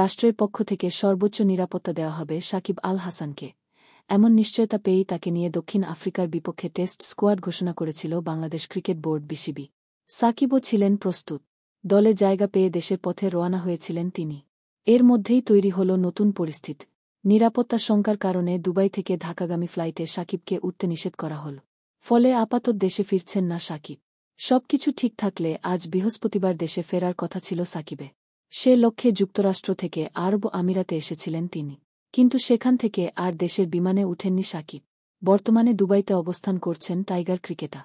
রাষ্ট্রের পক্ষ থেকে সর্বোচ্চ নিরাপত্তা দেওয়া হবে সাকিব আল হাসানকে এমন নিশ্চয়তা পেয়েই তাকে নিয়ে দক্ষিণ আফ্রিকার বিপক্ষে টেস্ট স্কোয়াড ঘোষণা করেছিল বাংলাদেশ ক্রিকেট বোর্ড বিসিবি সাকিবও ছিলেন প্রস্তুত দলে জায়গা পেয়ে দেশের পথে রওনা হয়েছিলেন তিনি এর মধ্যেই তৈরি হল নতুন পরিস্থিতি নিরাপত্তা শঙ্কার কারণে দুবাই থেকে ঢাকাগামী ফ্লাইটে সাকিবকে উঠতে নিষেধ করা হল ফলে আপাতত দেশে ফিরছেন না সাকিব সবকিছু ঠিক থাকলে আজ বৃহস্পতিবার দেশে ফেরার কথা ছিল সাকিবে সে লক্ষ্যে যুক্তরাষ্ট্র থেকে আরব আমিরাতে এসেছিলেন তিনি কিন্তু সেখান থেকে আর দেশের বিমানে উঠেননি সাকিব বর্তমানে দুবাইতে অবস্থান করছেন টাইগার ক্রিকেটা